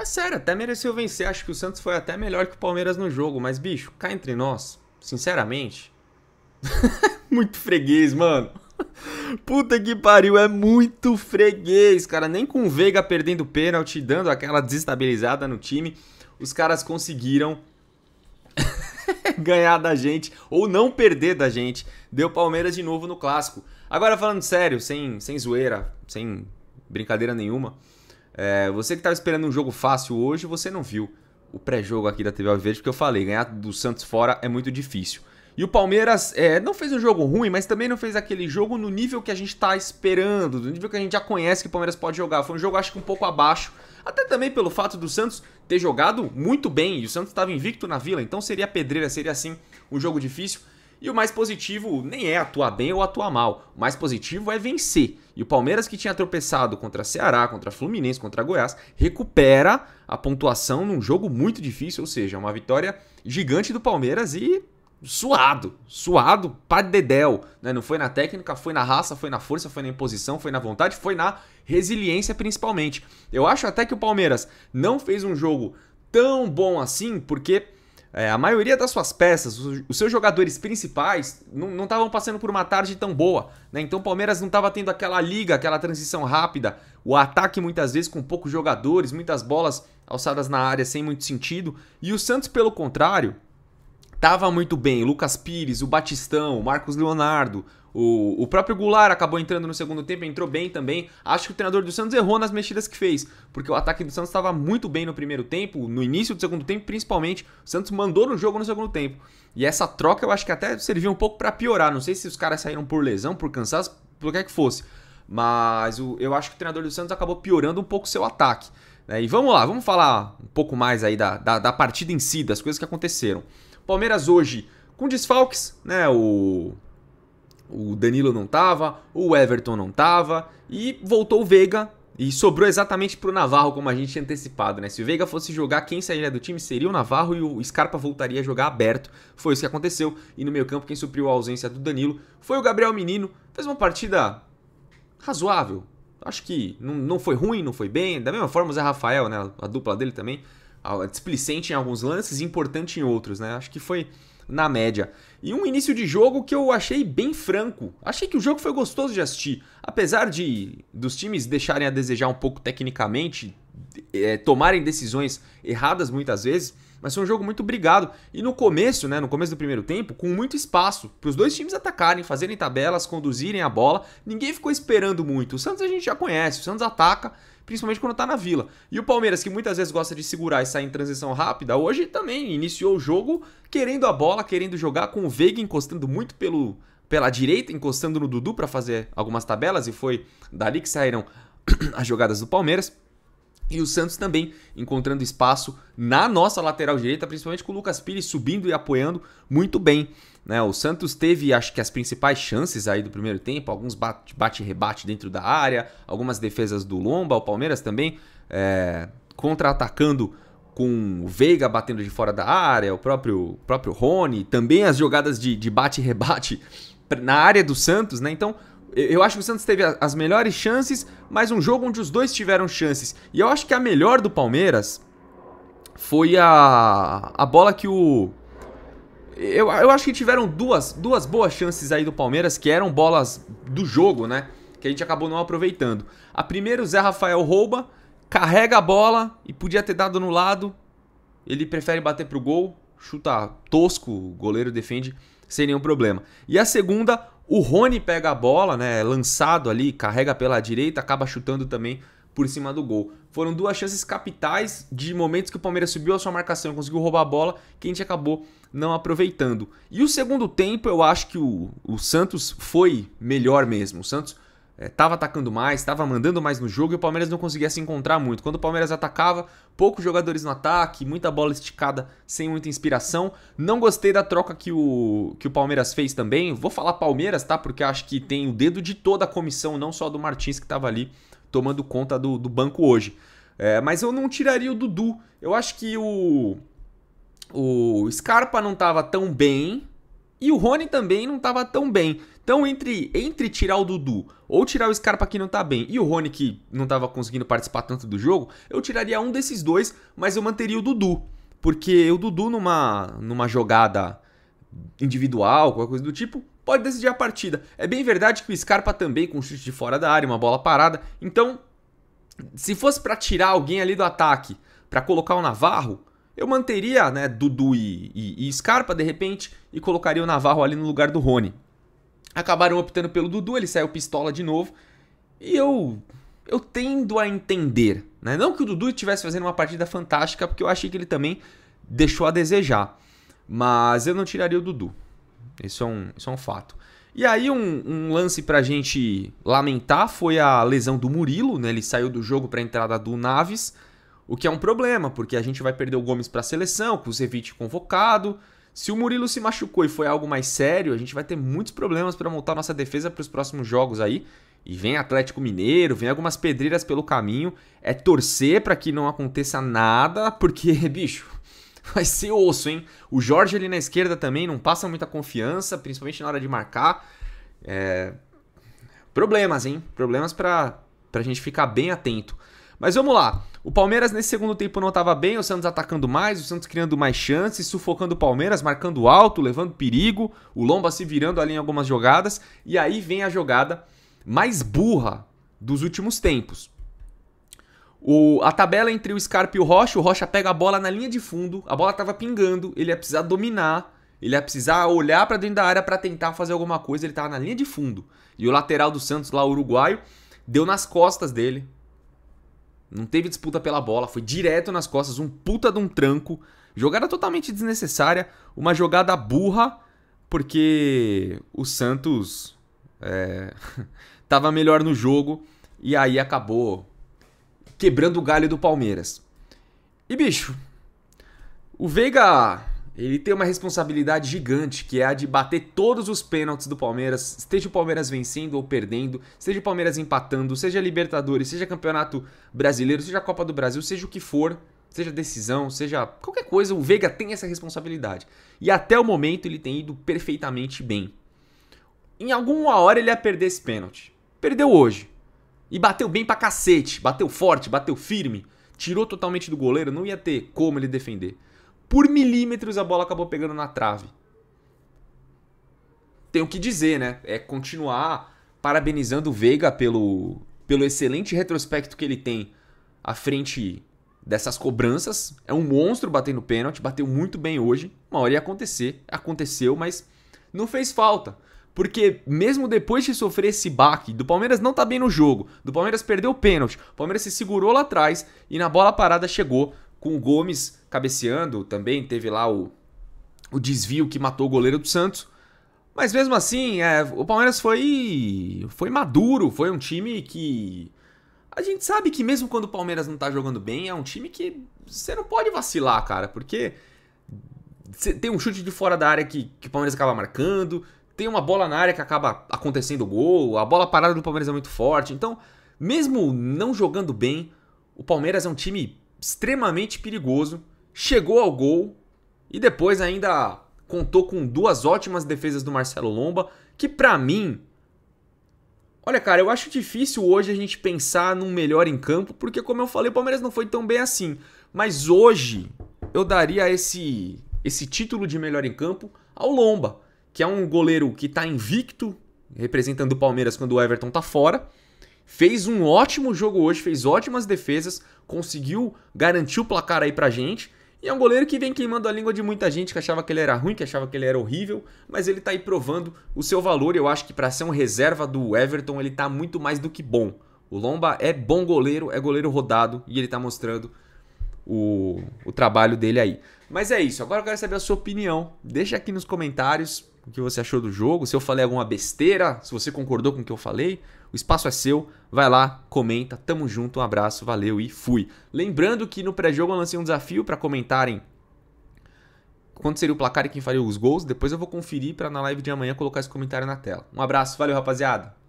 É sério, até mereceu vencer. Acho que o Santos foi até melhor que o Palmeiras no jogo. Mas, bicho, cá entre nós, sinceramente. muito freguês, mano. Puta que pariu, é muito freguês, cara. Nem com o Veiga perdendo pênalti, dando aquela desestabilizada no time, os caras conseguiram ganhar da gente ou não perder da gente. Deu Palmeiras de novo no clássico. Agora falando sério, sem, sem zoeira, sem brincadeira nenhuma. É, você que estava esperando um jogo fácil hoje, você não viu o pré-jogo aqui da TV Alviverde, porque eu falei, ganhar do Santos fora é muito difícil. E o Palmeiras é, não fez um jogo ruim, mas também não fez aquele jogo no nível que a gente está esperando, no nível que a gente já conhece que o Palmeiras pode jogar. Foi um jogo, acho que um pouco abaixo. Até também pelo fato do Santos ter jogado muito bem, e o Santos estava invicto na vila, então seria pedreira, seria assim um jogo difícil. E o mais positivo nem é atuar bem ou atuar mal. O mais positivo é vencer. E o Palmeiras, que tinha tropeçado contra Ceará, contra Fluminense, contra Goiás, recupera a pontuação num jogo muito difícil, ou seja, uma vitória gigante do Palmeiras e suado, suado, padedel, né? Não foi na técnica, foi na raça, foi na força, foi na imposição, foi na vontade, foi na resiliência principalmente. Eu acho até que o Palmeiras não fez um jogo tão bom assim, porque é, a maioria das suas peças, os, seus jogadores principais, não estavam passando por uma tarde tão boa. Né? Então o Palmeiras não estava tendo aquela liga, aquela transição rápida, o ataque muitas vezes com poucos jogadores, muitas bolas alçadas na área sem muito sentido. E o Santos, pelo contrário, estava muito bem. Lucas Pires, o Batistão, o Marcos Leonardo, o, o próprio Goulart acabou entrando no segundo tempo, entrou bem também. Acho que o treinador do Santos errou nas mexidas que fez, porque o ataque do Santos estava muito bem no primeiro tempo, no início do segundo tempo principalmente. O Santos mandou no jogo no segundo tempo. E essa troca eu acho que até serviu um pouco para piorar. Não sei se os caras saíram por lesão, por cansaço, pelo que é que fosse. Mas o, eu acho que o treinador do Santos acabou piorando um pouco o seu ataque. Né? E vamos lá, vamos falar um pouco mais aí da, da, da partida em si, das coisas que aconteceram. Palmeiras hoje com desfalques, né? O o Danilo não tava, o Everton não tava e voltou o Veiga e sobrou exatamente pro Navarro, como a gente tinha antecipado, né? Se o Veiga fosse jogar, quem sairia do time seria o Navarro e o Scarpa voltaria a jogar aberto. Foi isso que aconteceu. E no meio campo, quem supriu a ausência do Danilo foi o Gabriel Menino. Fez uma partida razoável. Acho que não, não foi ruim, não foi bem. Da mesma forma, o Zé Rafael, né? A dupla dele também. Displicente em alguns lances, importante em outros, né? Acho que foi na média. E um início de jogo que eu achei bem franco. Achei que o jogo foi gostoso de assistir. Apesar de dos times deixarem a desejar um pouco tecnicamente, é, tomarem decisões erradas muitas vezes, mas foi um jogo muito brigado. E no começo, né, no começo do primeiro tempo, com muito espaço para os dois times atacarem, fazerem tabelas, conduzirem a bola. Ninguém ficou esperando muito. O Santos a gente já conhece, o Santos ataca, principalmente quando tá na vila. E o Palmeiras, que muitas vezes gosta de segurar e sair em transição rápida, hoje também iniciou o jogo querendo a bola, querendo jogar, com o Veiga encostando muito pelo, pela direita, encostando no Dudu para fazer algumas tabelas, e foi dali que saíram as jogadas do Palmeiras. E o Santos também encontrando espaço na nossa lateral direita, principalmente com o Lucas Pires subindo e apoiando muito bem. Né? O Santos teve, acho que, as principais chances aí do primeiro tempo, alguns bate-rebate dentro da área, algumas defesas do Lomba, o Palmeiras também é, contra-atacando com o Veiga batendo de fora da área, o próprio, próprio Rony, também as jogadas de, de bate-rebate na área do Santos, né? Então, eu acho que o Santos teve as melhores chances, mas um jogo onde os dois tiveram chances. E eu acho que a melhor do Palmeiras foi a, a bola que o. Eu, eu acho que tiveram duas, duas boas chances aí do Palmeiras, que eram bolas do jogo, né? Que a gente acabou não aproveitando. A primeira, o Zé Rafael rouba, carrega a bola e podia ter dado no lado. Ele prefere bater pro gol, chuta tosco, o goleiro defende sem nenhum problema. E a segunda, o Rony pega a bola, né? É lançado ali, carrega pela direita, acaba chutando também por cima do gol. Foram duas chances capitais de momentos que o Palmeiras subiu a sua marcação, conseguiu roubar a bola, que a gente acabou não aproveitando. E o segundo tempo, eu acho que o, o Santos foi melhor mesmo. O Santos estava é, atacando mais, estava mandando mais no jogo e o Palmeiras não conseguia se encontrar muito. Quando o Palmeiras atacava, poucos jogadores no ataque, muita bola esticada sem muita inspiração. Não gostei da troca que o, que o Palmeiras fez também. Vou falar Palmeiras, tá? Porque acho que tem o dedo de toda a comissão, não só do Martins que estava ali tomando conta do, do banco hoje. É, mas eu não tiraria o Dudu. Eu acho que o, o Scarpa não estava tão bem e o Rony também não estava tão bem. Então, entre, entre tirar o Dudu ou tirar o Scarpa que não tá bem e o Rony que não tava conseguindo participar tanto do jogo, eu tiraria um desses dois, mas eu manteria o Dudu. Porque o Dudu, numa, numa jogada individual, qualquer coisa do tipo, pode decidir a partida. É bem verdade que o Scarpa também, com chute de fora da área, uma bola parada. Então, se fosse para tirar alguém ali do ataque, para colocar o Navarro, eu manteria né, Dudu e, e, e, Scarpa de repente e colocaria o Navarro ali no lugar do Rony acabaram optando pelo Dudu, ele saiu pistola de novo. E eu eu tendo a entender, né? Não que o Dudu estivesse fazendo uma partida fantástica, porque eu achei que ele também deixou a desejar. Mas eu não tiraria o Dudu. Isso é um, isso é um fato. E aí um, um lance pra gente lamentar foi a lesão do Murilo, né? Ele saiu do jogo para entrada do Naves, o que é um problema, porque a gente vai perder o Gomes para a seleção, com o Zevich convocado. Se o Murilo se machucou e foi algo mais sério, a gente vai ter muitos problemas para montar nossa defesa para os próximos jogos aí. E vem Atlético Mineiro, vem algumas pedreiras pelo caminho. É torcer para que não aconteça nada, porque, bicho, vai ser osso, hein? O Jorge ali na esquerda também não passa muita confiança, principalmente na hora de marcar. É... Problemas, hein? Problemas para a gente ficar bem atento. Mas vamos lá. O Palmeiras nesse segundo tempo não estava bem, o Santos atacando mais, o Santos criando mais chances, sufocando o Palmeiras, marcando alto, levando perigo, o Lomba se virando ali em algumas jogadas, e aí vem a jogada mais burra dos últimos tempos. O, a tabela entre o Scarpa e o Rocha, o Rocha pega a bola na linha de fundo, a bola estava pingando, ele ia precisar dominar, ele ia precisar olhar para dentro da área para tentar fazer alguma coisa, ele estava na linha de fundo. E o lateral do Santos, lá uruguaio, deu nas costas dele, não teve disputa pela bola, foi direto nas costas, um puta de um tranco. Jogada totalmente desnecessária, uma jogada burra, porque o Santos é, tava melhor no jogo e aí acabou quebrando o galho do Palmeiras. E bicho, o Veiga ele tem uma responsabilidade gigante, que é a de bater todos os pênaltis do Palmeiras, esteja o Palmeiras vencendo ou perdendo, esteja o Palmeiras empatando, seja Libertadores, seja Campeonato Brasileiro, seja Copa do Brasil, seja o que for, seja decisão, seja qualquer coisa, o Veiga tem essa responsabilidade. E até o momento ele tem ido perfeitamente bem. Em alguma hora ele ia perder esse pênalti. Perdeu hoje. E bateu bem pra cacete, bateu forte, bateu firme, tirou totalmente do goleiro, não ia ter como ele defender por milímetros a bola acabou pegando na trave. Tenho que dizer, né? É continuar parabenizando o Veiga pelo, pelo excelente retrospecto que ele tem à frente dessas cobranças. É um monstro batendo pênalti, bateu muito bem hoje. Uma hora ia acontecer, aconteceu, mas não fez falta. Porque mesmo depois de sofrer esse baque, do Palmeiras não tá bem no jogo, do Palmeiras perdeu o pênalti, o Palmeiras se segurou lá atrás e na bola parada chegou com o Gomes cabeceando também, teve lá o, o desvio que matou o goleiro do Santos. Mas mesmo assim, é, o Palmeiras foi foi maduro, foi um time que a gente sabe que mesmo quando o Palmeiras não tá jogando bem, é um time que você não pode vacilar, cara, porque tem um chute de fora da área que, que o Palmeiras acaba marcando, tem uma bola na área que acaba acontecendo o gol, a bola parada do Palmeiras é muito forte. Então, mesmo não jogando bem, o Palmeiras é um time extremamente perigoso, chegou ao gol e depois ainda contou com duas ótimas defesas do Marcelo Lomba, que para mim Olha, cara, eu acho difícil hoje a gente pensar num melhor em campo, porque como eu falei, o Palmeiras não foi tão bem assim. Mas hoje eu daria esse esse título de melhor em campo ao Lomba, que é um goleiro que tá invicto, representando o Palmeiras quando o Everton tá fora fez um ótimo jogo hoje, fez ótimas defesas, conseguiu garantir o placar aí pra gente. E é um goleiro que vem queimando a língua de muita gente que achava que ele era ruim, que achava que ele era horrível, mas ele tá aí provando o seu valor. Eu acho que para ser um reserva do Everton, ele tá muito mais do que bom. O Lomba é bom goleiro, é goleiro rodado e ele tá mostrando o, o trabalho dele aí. Mas é isso, agora eu quero saber a sua opinião. Deixa aqui nos comentários o que você achou do jogo, se eu falei alguma besteira, se você concordou com o que eu falei, o espaço é seu, vai lá, comenta, tamo junto, um abraço, valeu e fui. Lembrando que no pré-jogo eu lancei um desafio para comentarem quanto seria o placar e quem faria os gols, depois eu vou conferir para na live de amanhã colocar esse comentário na tela. Um abraço, valeu rapaziada.